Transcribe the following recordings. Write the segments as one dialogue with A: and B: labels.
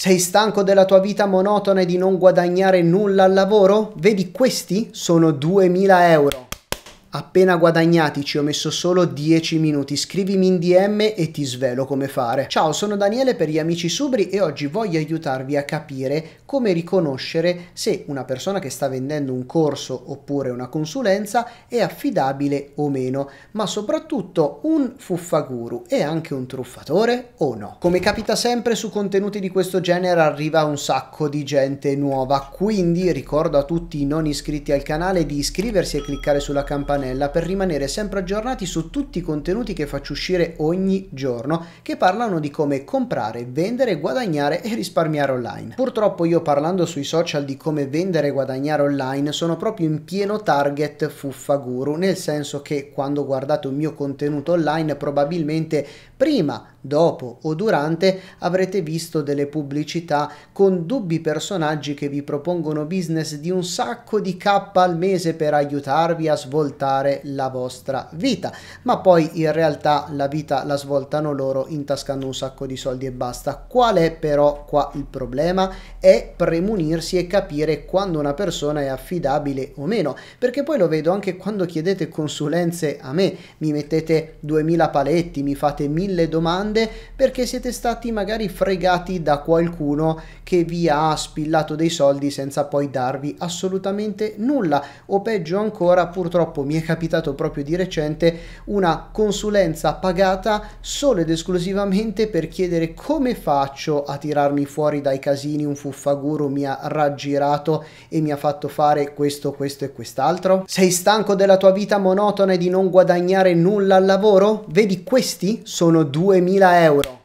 A: Sei stanco della tua vita monotona e di non guadagnare nulla al lavoro? Vedi, questi sono 2000 euro. Appena guadagnati ci ho messo solo 10 minuti, scrivimi in DM e ti svelo come fare. Ciao, sono Daniele per gli amici subri e oggi voglio aiutarvi a capire come riconoscere se una persona che sta vendendo un corso oppure una consulenza è affidabile o meno, ma soprattutto un fuffaguru è anche un truffatore o no. Come capita sempre su contenuti di questo genere arriva un sacco di gente nuova, quindi ricordo a tutti i non iscritti al canale di iscriversi e cliccare sulla campanella campanella per rimanere sempre aggiornati su tutti i contenuti che faccio uscire ogni giorno che parlano di come comprare, vendere, guadagnare e risparmiare online. Purtroppo io parlando sui social di come vendere e guadagnare online sono proprio in pieno target fuffa guru, nel senso che quando guardate un mio contenuto online probabilmente prima, dopo o durante avrete visto delle pubblicità con dubbi personaggi che vi propongono business di un sacco di k al mese per aiutarvi a svoltare svoltare la vostra vita, ma poi in realtà la vita la svoltano loro intascando un sacco di soldi e basta. Qual è però qua il problema? È premunirsi e capire quando una persona è affidabile o meno, perché poi lo vedo anche quando chiedete consulenze a me, mi mettete 2000 paletti, mi fate mille domande perché siete stati magari fregati da qualcuno che vi ha spillato dei soldi senza poi darvi assolutamente nulla o peggio ancora purtroppo mi mi è capitato proprio di recente una consulenza pagata solo ed esclusivamente per chiedere come faccio a tirarmi fuori dai casini un fuffaguro mi ha raggirato e mi ha fatto fare questo, questo e quest'altro? Sei stanco della tua vita monotona e di non guadagnare nulla al lavoro? Vedi questi sono 2000 euro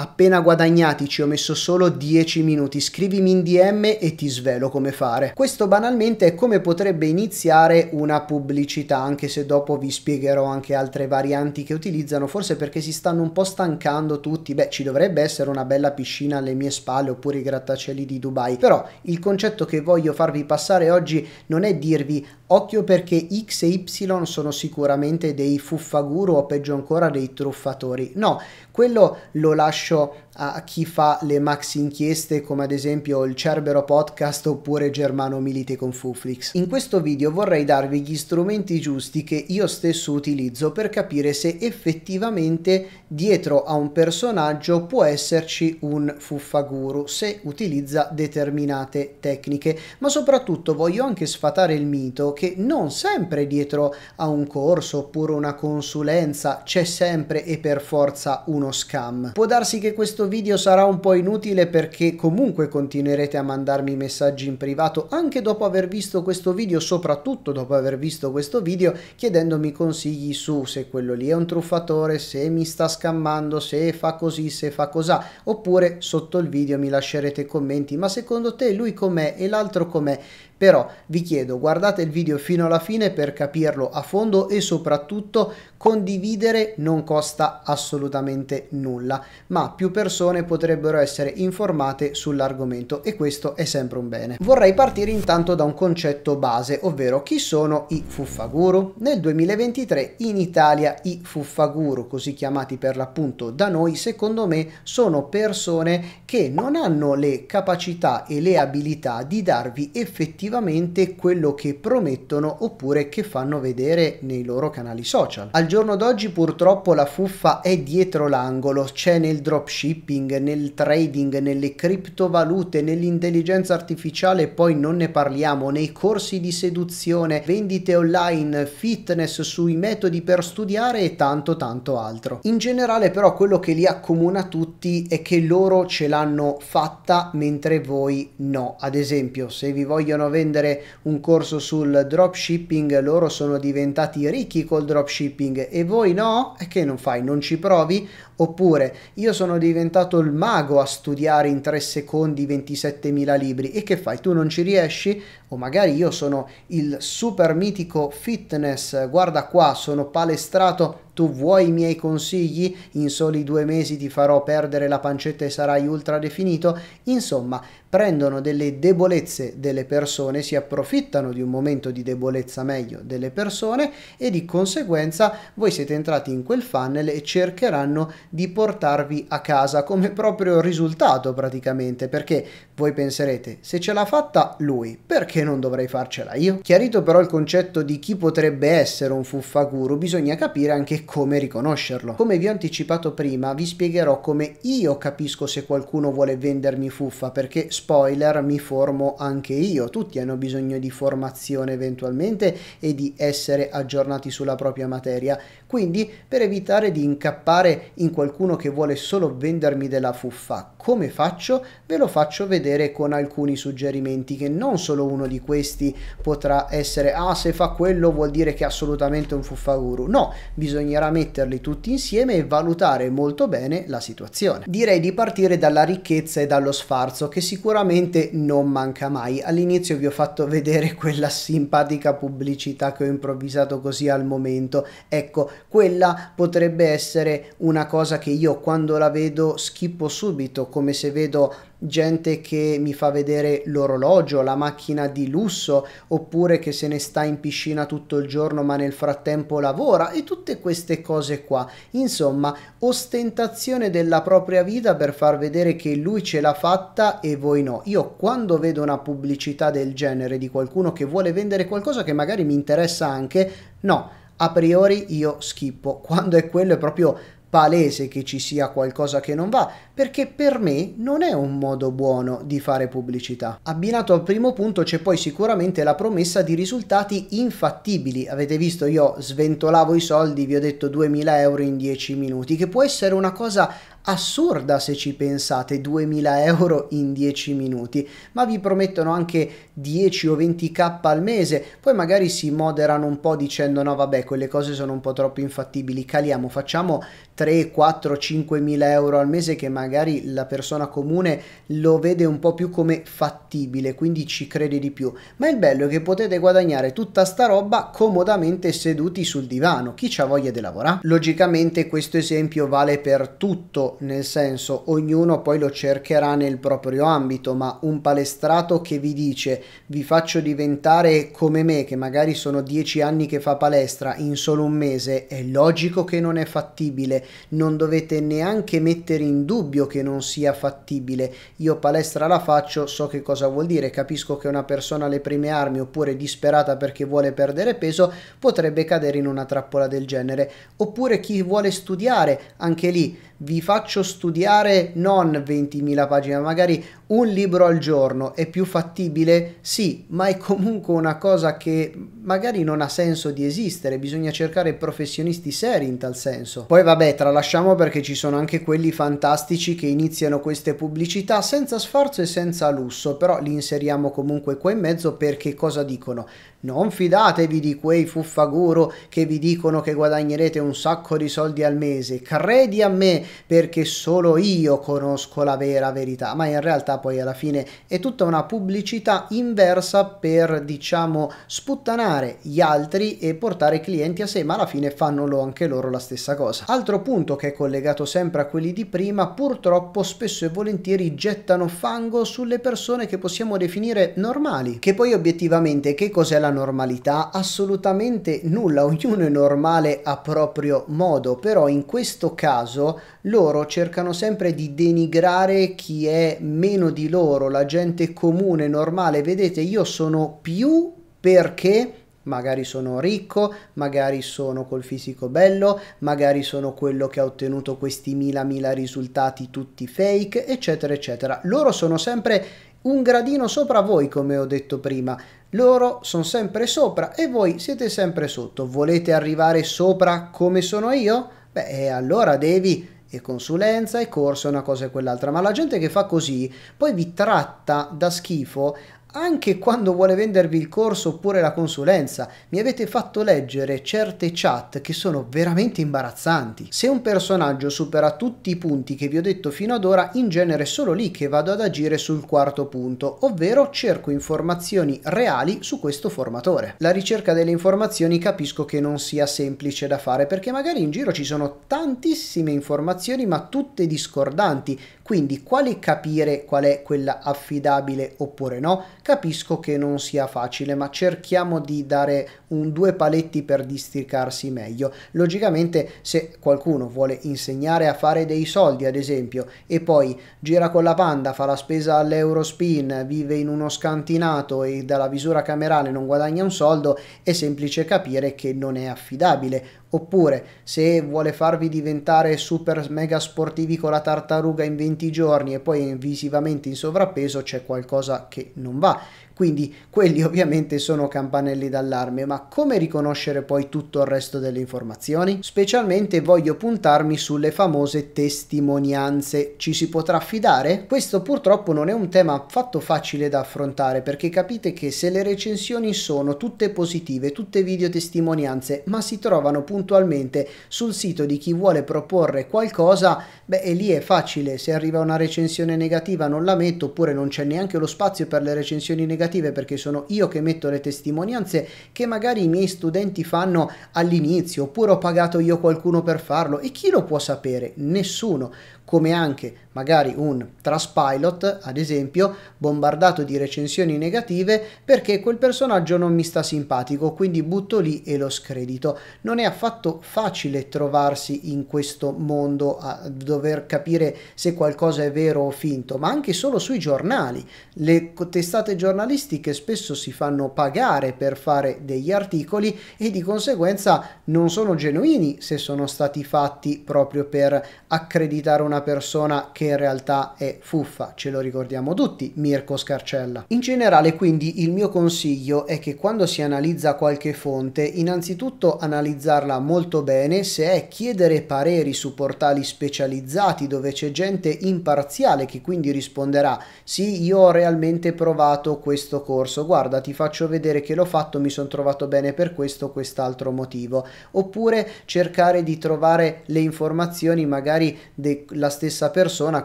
A: appena guadagnati ci ho messo solo 10 minuti, scrivimi in DM e ti svelo come fare. Questo banalmente è come potrebbe iniziare una pubblicità, anche se dopo vi spiegherò anche altre varianti che utilizzano, forse perché si stanno un po' stancando tutti, beh ci dovrebbe essere una bella piscina alle mie spalle oppure i grattacieli di Dubai, però il concetto che voglio farvi passare oggi non è dirvi occhio perché X e Y sono sicuramente dei fuffaguru o peggio ancora dei truffatori, no, quello lo lascio a chi fa le maxi inchieste come ad esempio il Cerbero Podcast oppure Germano Milite con Fuflix. In questo video vorrei darvi gli strumenti giusti che io stesso utilizzo per capire se effettivamente dietro a un personaggio può esserci un fuffaguru se utilizza determinate tecniche, ma soprattutto voglio anche sfatare il mito che non sempre dietro a un corso oppure una consulenza c'è sempre e per forza uno scam. Può darsi che questo video sarà un po' inutile perché comunque continuerete a mandarmi messaggi in privato anche dopo aver visto questo video, soprattutto dopo aver visto questo video, chiedendomi consigli su se quello lì è un truffatore, se mi sta scammando, se fa così, se fa cosà, oppure sotto il video mi lascerete commenti, ma secondo te lui com'è e l'altro com'è? Però vi chiedo, guardate il video fino alla fine per capirlo a fondo e soprattutto condividere non costa assolutamente nulla, ma più persone potrebbero essere informate sull'argomento e questo è sempre un bene. Vorrei partire intanto da un concetto base, ovvero chi sono i fuffaguru? Nel 2023 in Italia i fuffaguru, così chiamati per l'appunto da noi, secondo me sono persone che non hanno le capacità e le abilità di darvi effettivamente effettivamente quello che promettono oppure che fanno vedere nei loro canali social. Al giorno d'oggi purtroppo la fuffa è dietro l'angolo, c'è nel dropshipping, nel trading, nelle criptovalute, nell'intelligenza artificiale, poi non ne parliamo, nei corsi di seduzione, vendite online, fitness sui metodi per studiare e tanto tanto altro. In generale però quello che li accomuna tutti è che loro ce l'hanno fatta mentre voi no. Ad esempio se vi vogliono vedere vendere un corso sul dropshipping, loro sono diventati ricchi col dropshipping e voi no? E che non fai? Non ci provi? Oppure io sono diventato il mago a studiare in 3 secondi 27.000 libri e che fai? Tu non ci riesci? O magari io sono il super mitico fitness, guarda qua, sono palestrato, tu vuoi i miei consigli? In soli due mesi ti farò perdere la pancetta e sarai ultra definito? Insomma, prendono delle debolezze delle persone, si approfittano di un momento di debolezza meglio delle persone e di conseguenza voi siete entrati in quel funnel e cercheranno di portarvi a casa come proprio risultato praticamente perché voi penserete se ce l'ha fatta lui perché non dovrei farcela io? Chiarito però il concetto di chi potrebbe essere un fuffaguru bisogna capire anche come riconoscerlo. Come vi ho anticipato prima vi spiegherò come io capisco se qualcuno vuole vendermi fuffa perché spoiler mi formo anche io, tutti hanno bisogno di formazione eventualmente e di essere aggiornati sulla propria materia, quindi per evitare di incappare in qualcuno che vuole solo vendermi della fuffa, come faccio? Ve lo faccio vedere con alcuni suggerimenti che non solo uno di questi potrà essere ah se fa quello vuol dire che è assolutamente un fuffaguru, no, bisognerà metterli tutti insieme e valutare molto bene la situazione. Direi di partire dalla ricchezza e dallo sfarzo che sicuramente sicuramente non manca mai. All'inizio vi ho fatto vedere quella simpatica pubblicità che ho improvvisato così al momento. Ecco, quella potrebbe essere una cosa che io quando la vedo schippo subito, come se vedo gente che mi fa vedere l'orologio, la macchina di lusso, oppure che se ne sta in piscina tutto il giorno ma nel frattempo lavora e tutte queste cose qua. Insomma, ostentazione della propria vita per far vedere che lui ce l'ha fatta e voi no. Io quando vedo una pubblicità del genere di qualcuno che vuole vendere qualcosa che magari mi interessa anche, no, a priori io schippo. Quando è quello è proprio palese che ci sia qualcosa che non va, perché per me non è un modo buono di fare pubblicità. Abbinato al primo punto c'è poi sicuramente la promessa di risultati infattibili. Avete visto io sventolavo i soldi, vi ho detto 2000 euro in 10 minuti, che può essere una cosa assurda se ci pensate 2000 euro in 10 minuti ma vi promettono anche 10 o 20k al mese poi magari si moderano un po' dicendo no vabbè quelle cose sono un po' troppo infattibili caliamo facciamo 3 4 5 mila euro al mese che magari la persona comune lo vede un po' più come fattibile quindi ci crede di più ma il bello è che potete guadagnare tutta sta roba comodamente seduti sul divano chi ha voglia di lavorare logicamente questo esempio vale per tutto nel senso ognuno poi lo cercherà nel proprio ambito, ma un palestrato che vi dice vi faccio diventare come me, che magari sono dieci anni che fa palestra in solo un mese, è logico che non è fattibile, non dovete neanche mettere in dubbio che non sia fattibile. Io palestra la faccio, so che cosa vuol dire, capisco che una persona alle prime armi oppure disperata perché vuole perdere peso potrebbe cadere in una trappola del genere, oppure chi vuole studiare, anche lì vi faccio faccio studiare non 20.000 pagine, ma magari un libro al giorno è più fattibile? Sì, ma è comunque una cosa che magari non ha senso di esistere, bisogna cercare professionisti seri in tal senso. Poi vabbè, tralasciamo perché ci sono anche quelli fantastici che iniziano queste pubblicità senza sforzo e senza lusso, però li inseriamo comunque qua in mezzo perché cosa dicono? Non fidatevi di quei fuffaguro che vi dicono che guadagnerete un sacco di soldi al mese, credi a me perché solo io conosco la vera verità, ma in realtà poi alla fine è tutta una pubblicità inversa per diciamo sputtanare gli altri e portare clienti a sé, ma alla fine fanno anche loro la stessa cosa. Altro punto che è collegato sempre a quelli di prima, purtroppo spesso e volentieri gettano fango sulle persone che possiamo definire normali, che poi obiettivamente che cos'è la normalità? Assolutamente nulla, ognuno è normale a proprio modo, però in questo caso loro cercano sempre di denigrare chi è meno di loro, la gente comune, normale, vedete, io sono più perché magari sono ricco, magari sono col fisico bello, magari sono quello che ha ottenuto questi mila mila risultati tutti fake, eccetera, eccetera. Loro sono sempre un gradino sopra voi, come ho detto prima. Loro sono sempre sopra e voi siete sempre sotto. Volete arrivare sopra come sono io? Beh, allora devi e consulenza e corso e una cosa e quell'altra, ma la gente che fa così poi vi tratta da schifo anche quando vuole vendervi il corso oppure la consulenza. Mi avete fatto leggere certe chat che sono veramente imbarazzanti. Se un personaggio supera tutti i punti che vi ho detto fino ad ora, in genere è solo lì che vado ad agire sul quarto punto, ovvero cerco informazioni reali su questo formatore. La ricerca delle informazioni capisco che non sia semplice da fare perché magari in giro ci sono tantissime informazioni ma tutte discordanti, quindi quali capire qual è quella affidabile oppure no? Capisco che non sia facile, ma cerchiamo di dare un due paletti per districarsi meglio. Logicamente se qualcuno vuole insegnare a fare dei soldi, ad esempio, e poi gira con la panda, fa la spesa all'Eurospin, vive in uno scantinato e dalla visura camerale non guadagna un soldo, è semplice capire che non è affidabile Oppure, se vuole farvi diventare super mega sportivi con la tartaruga in 20 giorni e poi visivamente in sovrappeso, c'è qualcosa che non va. Quindi quelli ovviamente sono campanelli d'allarme, ma come riconoscere poi tutto il resto delle informazioni? Specialmente voglio puntarmi sulle famose testimonianze. Ci si potrà fidare? Questo purtroppo non è un tema affatto facile da affrontare perché capite che se le recensioni sono tutte positive, tutte video testimonianze, ma si trovano puntualmente sul sito di chi vuole proporre qualcosa, beh, e lì è facile, se arriva una recensione negativa non la metto oppure non c'è neanche lo spazio per le recensioni negative negative perché sono io che metto le testimonianze che magari i miei studenti fanno all'inizio oppure ho pagato io qualcuno per farlo e chi lo può sapere? Nessuno come anche magari un Traspilot, ad esempio, bombardato di recensioni negative perché quel personaggio non mi sta simpatico, quindi butto lì e lo scredito. Non è affatto facile trovarsi in questo mondo a dover capire se qualcosa è vero o finto, ma anche solo sui giornali. Le testate giornalistiche spesso si fanno pagare per fare degli articoli e di conseguenza non sono genuini se sono stati fatti proprio per accreditare una una persona che in realtà è fuffa, ce lo ricordiamo tutti, Mirko Scarcella. In generale quindi il mio consiglio è che quando si analizza qualche fonte, innanzitutto analizzarla molto bene, se è chiedere pareri su portali specializzati dove c'è gente imparziale che quindi risponderà sì, io ho realmente provato questo corso, guarda ti faccio vedere che l'ho fatto, mi sono trovato bene per questo, o quest'altro motivo, oppure cercare di trovare le informazioni magari della la stessa persona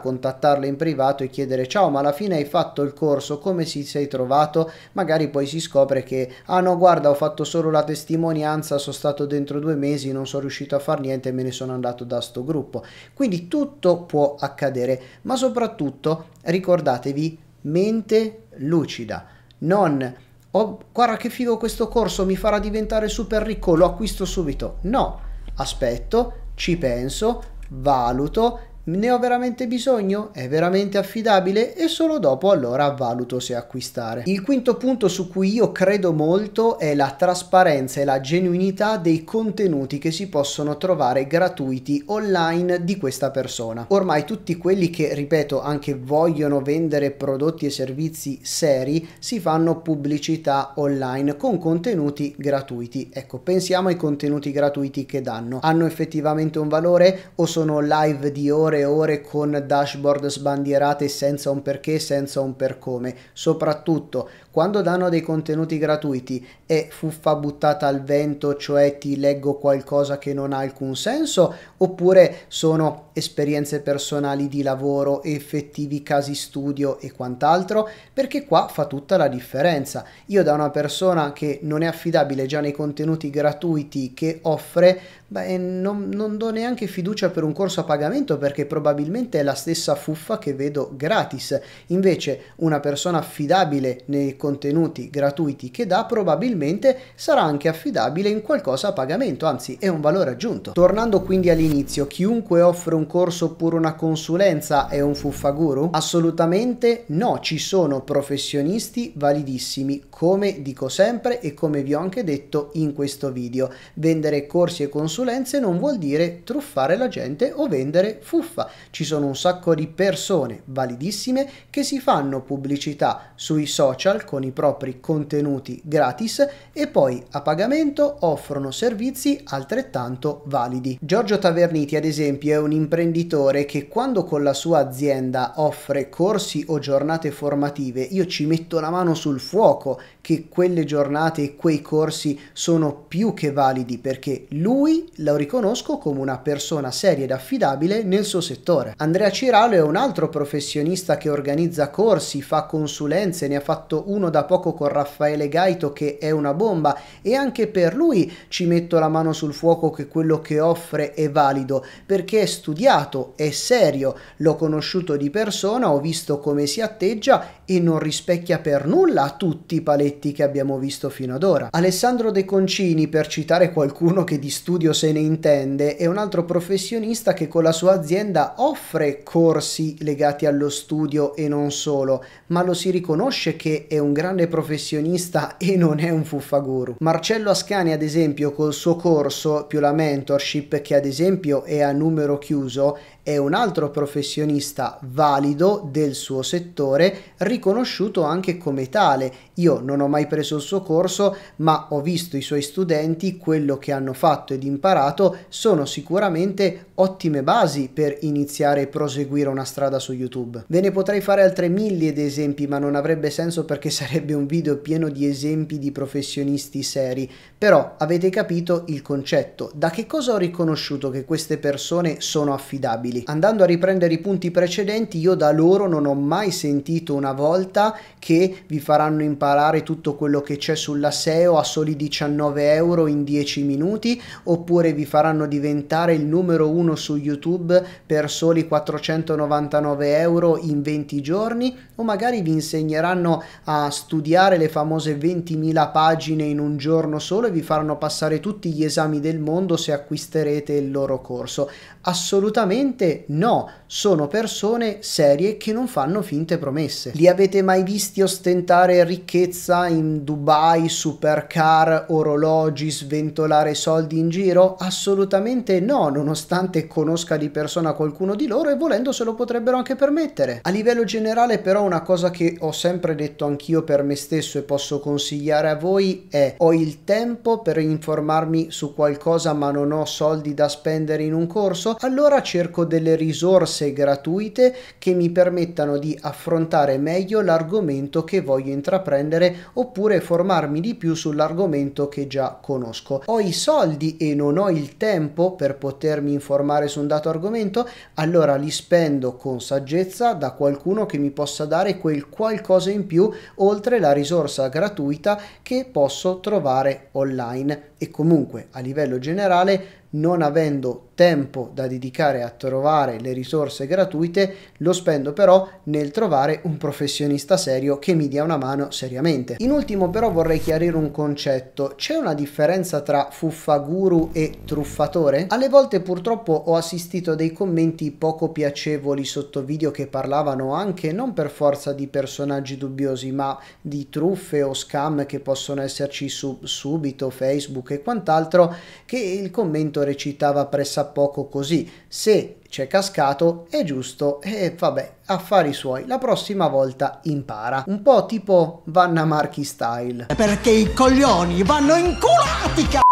A: contattarla in privato e chiedere ciao ma alla fine hai fatto il corso come si sei trovato magari poi si scopre che ah no guarda ho fatto solo la testimonianza sono stato dentro due mesi non sono riuscito a far niente e me ne sono andato da sto gruppo quindi tutto può accadere ma soprattutto ricordatevi mente lucida non Oh, guarda che figo questo corso, mi farà diventare super ricco, lo acquisto subito. No, aspetto, ci penso, valuto ne ho veramente bisogno? È veramente affidabile? E solo dopo allora valuto se acquistare. Il quinto punto su cui io credo molto è la trasparenza e la genuinità dei contenuti che si possono trovare gratuiti online di questa persona. Ormai tutti quelli che, ripeto, anche vogliono vendere prodotti e servizi seri si fanno pubblicità online con contenuti gratuiti. Ecco, pensiamo ai contenuti gratuiti che danno. Hanno effettivamente un valore o sono live di ore ore e ore con dashboard sbandierate senza un perché, senza un per come. Soprattutto quando danno dei contenuti gratuiti è fuffa buttata al vento, cioè ti leggo qualcosa che non ha alcun senso, oppure sono esperienze personali di lavoro, effettivi casi studio e quant'altro, perché qua fa tutta la differenza. Io da una persona che non è affidabile già nei contenuti gratuiti che offre, beh, non, non do neanche fiducia per un corso a pagamento perché probabilmente è la stessa fuffa che vedo gratis. Invece una persona affidabile nei contenuti contenuti gratuiti che dà probabilmente sarà anche affidabile in qualcosa a pagamento, anzi è un valore aggiunto. Tornando quindi all'inizio, chiunque offre un corso oppure una consulenza è un fuffaguru? Assolutamente no, ci sono professionisti validissimi, come dico sempre e come vi ho anche detto in questo video. Vendere corsi e consulenze non vuol dire truffare la gente o vendere fuffa. Ci sono un sacco di persone validissime che si fanno pubblicità sui social con con i propri contenuti gratis e poi a pagamento offrono servizi altrettanto validi. Giorgio Taverniti ad esempio è un imprenditore che quando con la sua azienda offre corsi o giornate formative io ci metto la mano sul fuoco che quelle giornate e quei corsi sono più che validi perché lui lo riconosco come una persona seria ed affidabile nel suo settore. Andrea Ciralo è un altro professionista che organizza corsi, fa consulenze, ne ha fatto uno 1 da poco con Raffaele Gaito che è una bomba e anche per lui ci metto la mano sul fuoco che quello che offre è valido perché è studiato, è serio, l'ho conosciuto di persona, ho visto come si atteggia e non rispecchia per nulla tutti i paletti che abbiamo visto fino ad ora. Alessandro De Concini, per citare qualcuno che di studio se ne intende, è un altro professionista che con la sua azienda offre corsi legati allo studio e non solo, ma lo si riconosce che è un un grande professionista e non è un fuffaguru. Marcello Ascani ad esempio col suo corso più la mentorship che ad esempio è a numero chiuso è un altro professionista valido del suo settore riconosciuto anche come tale. Io non ho mai preso il suo corso ma ho visto i suoi studenti, quello che hanno fatto ed imparato sono sicuramente ottime basi per iniziare e proseguire una strada su YouTube. Ve ne potrei fare altre mille di esempi, ma non avrebbe senso perché sarebbe un video pieno di esempi di professionisti seri, però avete capito il concetto. Da che cosa ho riconosciuto che queste persone sono affidabili? Andando a riprendere i punti precedenti, io da loro non ho mai sentito una volta che vi faranno imparare tutto quello che c'è sulla SEO a soli 19 euro in 10 minuti, oppure vi faranno diventare il numero uno su YouTube per soli 499 euro in 20 giorni, o magari vi insegneranno a studiare le famose 20.000 pagine in un giorno solo e vi faranno passare tutti gli esami del mondo se acquisterete il loro corso. Assolutamente no, sono persone serie che non fanno finte promesse. Li avete mai visti ostentare ricchezza in Dubai, supercar, orologi, sventolare soldi in giro? Assolutamente no, nonostante conosca di persona qualcuno di loro e volendo se lo potrebbero anche permettere. A livello generale però una cosa che ho sempre detto anch'io per me stesso e posso consigliare a voi è ho il tempo tempo per informarmi su qualcosa ma non ho soldi da spendere in un corso, allora cerco delle risorse gratuite che mi permettano di affrontare meglio l'argomento che voglio intraprendere oppure formarmi di più sull'argomento che già conosco. Ho i soldi e non ho il tempo per potermi informare su un dato argomento, allora li spendo con saggezza da qualcuno che mi possa dare quel qualcosa in più oltre la risorsa gratuita che posso trovare online online e comunque a livello generale non avendo tempo da dedicare a trovare le risorse gratuite lo spendo però nel trovare un professionista serio che mi dia una mano seriamente. In ultimo però vorrei chiarire un concetto, c'è una differenza tra fuffaguru e truffatore? Alle volte purtroppo ho assistito a dei commenti poco piacevoli sotto video che parlavano anche non per forza di personaggi dubbiosi ma di truffe o scam che possono esserci su subito Facebook Facebook e quant'altro, che il commento recitava pressappoco così, se c'è cascato è giusto e vabbè, affari suoi, la prossima volta impara. Un po' tipo Vanna Marchi style. Perché i coglioni vanno inculati, cazzo!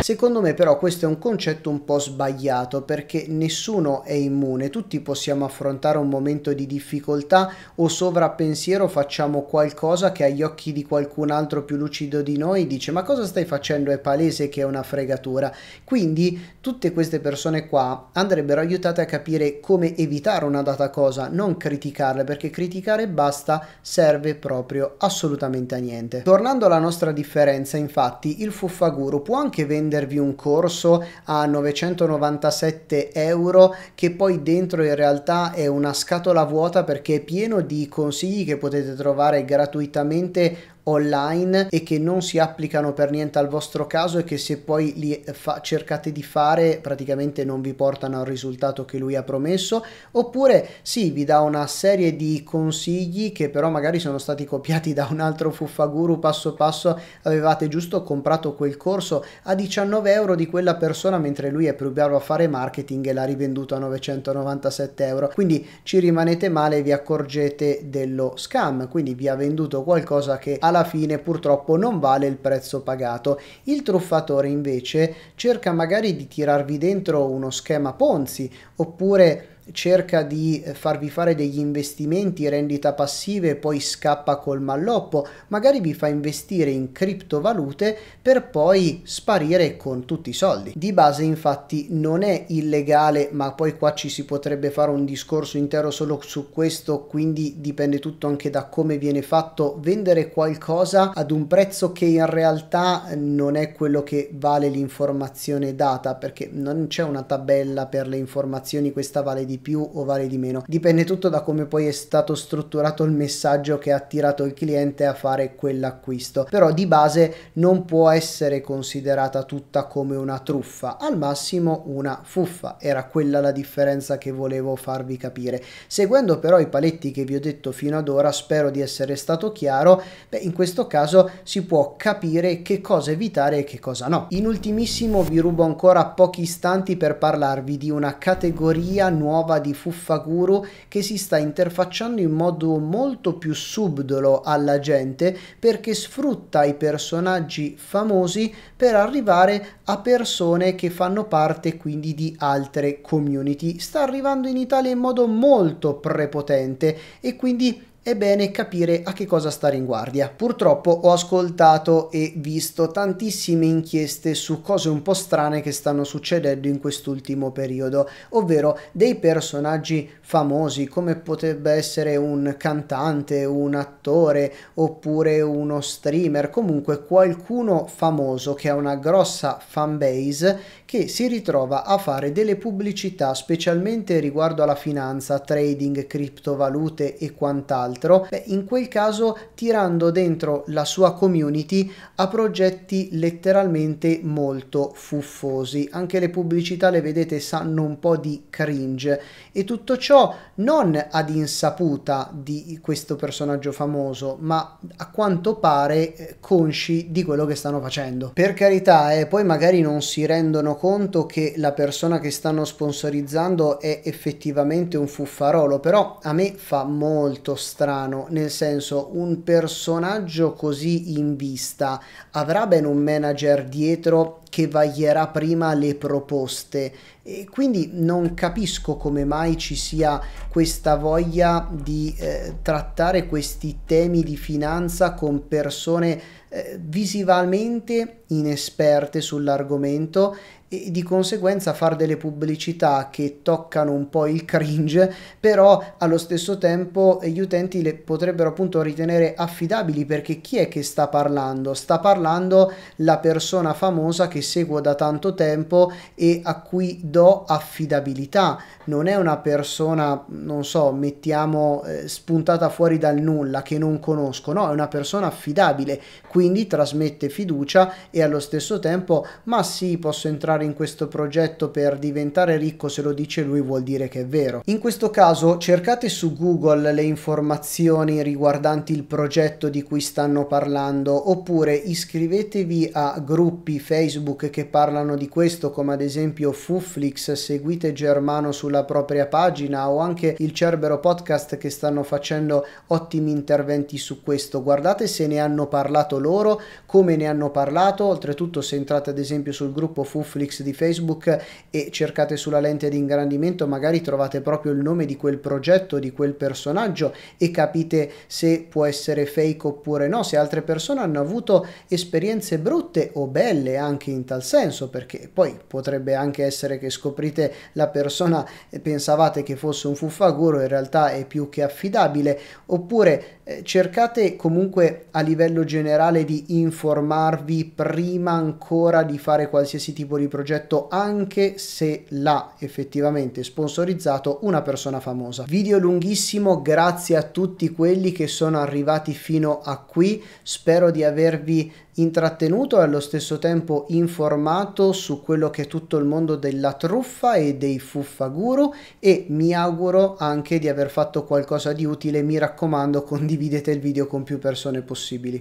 A: Secondo me però questo è un concetto un po' sbagliato perché nessuno è immune, tutti possiamo affrontare un momento di difficoltà o sovrappensiero facciamo qualcosa che agli occhi di qualcun altro più lucido di noi dice ma cosa stai facendo è palese che è una fregatura. Quindi tutte queste persone qua andrebbero aiutate a capire come evitare una data cosa, non criticarle perché criticare basta serve proprio assolutamente a niente. Tornando alla nostra differenza infatti il fuffaguru può anche vendere vendervi un corso a 997 euro che poi dentro in realtà è una scatola vuota perché è pieno di consigli che potete trovare gratuitamente online e che non si applicano per niente al vostro caso e che se poi li eh, fa- cercate di fare praticamente non vi portano al risultato che lui ha promesso oppure sì vi dà una serie di consigli che però magari sono stati copiati da un altro fuffaguru passo passo avevate giusto comprato quel corso a 19 euro di quella persona mentre lui è più bravo a fare marketing e l'ha rivenduto a 997 euro quindi ci rimanete male e vi accorgete dello scam quindi vi ha venduto qualcosa che alla alla fine purtroppo non vale il prezzo pagato. Il truffatore invece cerca magari di tirarvi dentro uno schema Ponzi oppure cerca di farvi fare degli investimenti, rendita passive e poi scappa col malloppo, magari vi fa investire in criptovalute per poi sparire con tutti i soldi. Di base infatti non è illegale, ma poi qua ci si potrebbe fare un discorso intero solo su questo, quindi dipende tutto anche da come viene fatto vendere qualcosa ad un prezzo che in realtà non è quello che vale l'informazione data, perché non c'è una tabella per le informazioni, questa vale di di più o vale di meno. Dipende tutto da come poi è stato strutturato il messaggio che ha attirato il cliente a fare quell'acquisto. Però di base non può essere considerata tutta come una truffa, al massimo una fuffa. Era quella la differenza che volevo farvi capire. Seguendo però i paletti che vi ho detto fino ad ora, spero di essere stato chiaro, beh, in questo caso si può capire che cosa evitare e che cosa no. In ultimissimo vi rubo ancora pochi istanti per parlarvi di una categoria nuova nuova di Fuffaguru che si sta interfacciando in modo molto più subdolo alla gente perché sfrutta i personaggi famosi per arrivare a persone che fanno parte quindi di altre community. Sta arrivando in Italia in modo molto prepotente e quindi è bene capire a che cosa stare in guardia. Purtroppo ho ascoltato e visto tantissime inchieste su cose un po' strane che stanno succedendo in quest'ultimo periodo, ovvero dei personaggi famosi come potrebbe essere un cantante, un attore oppure uno streamer, comunque qualcuno famoso che ha una grossa fanbase che si ritrova a fare delle pubblicità specialmente riguardo alla finanza, trading, criptovalute e quant'altro, in quel caso tirando dentro la sua community a progetti letteralmente molto fuffosi. Anche le pubblicità le vedete sanno un po' di cringe e tutto ciò non ad insaputa di questo personaggio famoso, ma a quanto pare eh, consci di quello che stanno facendo. Per carità, eh, poi magari non si rendono conto che la persona che stanno sponsorizzando è effettivamente un fuffarolo, però a me fa molto strano, nel senso un personaggio così in vista avrà ben un manager dietro che vaglierà prima le proposte. E quindi non capisco come mai ci sia questa voglia di eh, trattare questi temi di finanza con persone eh, visivamente inesperte sull'argomento e di conseguenza fare delle pubblicità che toccano un po' il cringe, però allo stesso tempo gli utenti le potrebbero appunto ritenere affidabili perché chi è che sta parlando? Sta parlando la persona famosa che seguo da tanto tempo e a cui do affidabilità. Non è una persona, non so, mettiamo eh, spuntata fuori dal nulla che non conosco, no, è una persona affidabile, quindi trasmette fiducia e allo stesso tempo, ma sì, posso entrare in questo progetto per diventare ricco, se lo dice lui vuol dire che è vero. In questo caso cercate su Google le informazioni riguardanti il progetto di cui stanno parlando oppure iscrivetevi a gruppi Facebook Facebook che parlano di questo, come ad esempio Fuflix, seguite Germano sulla propria pagina o anche il Cerbero Podcast che stanno facendo ottimi interventi su questo. Guardate se ne hanno parlato loro, come ne hanno parlato, oltretutto se entrate ad esempio sul gruppo Fuflix di Facebook e cercate sulla lente di ingrandimento magari trovate proprio il nome di quel progetto, di quel personaggio e capite se può essere fake oppure no, se altre persone hanno avuto esperienze brutte o belle anche in in tal senso, perché poi potrebbe anche essere che scoprite la persona e pensavate che fosse un fuffaguro, in realtà è più che affidabile, oppure eh, cercate comunque a livello generale di informarvi prima ancora di fare qualsiasi tipo di progetto, anche se l'ha effettivamente sponsorizzato una persona famosa. Video lunghissimo, grazie a tutti quelli che sono arrivati fino a qui, spero di avervi intrattenuto e allo stesso tempo informato su quello che è tutto il mondo della truffa e dei fuffaguru e mi auguro anche di aver fatto qualcosa di utile. Mi raccomando, condividete il video con più persone possibili.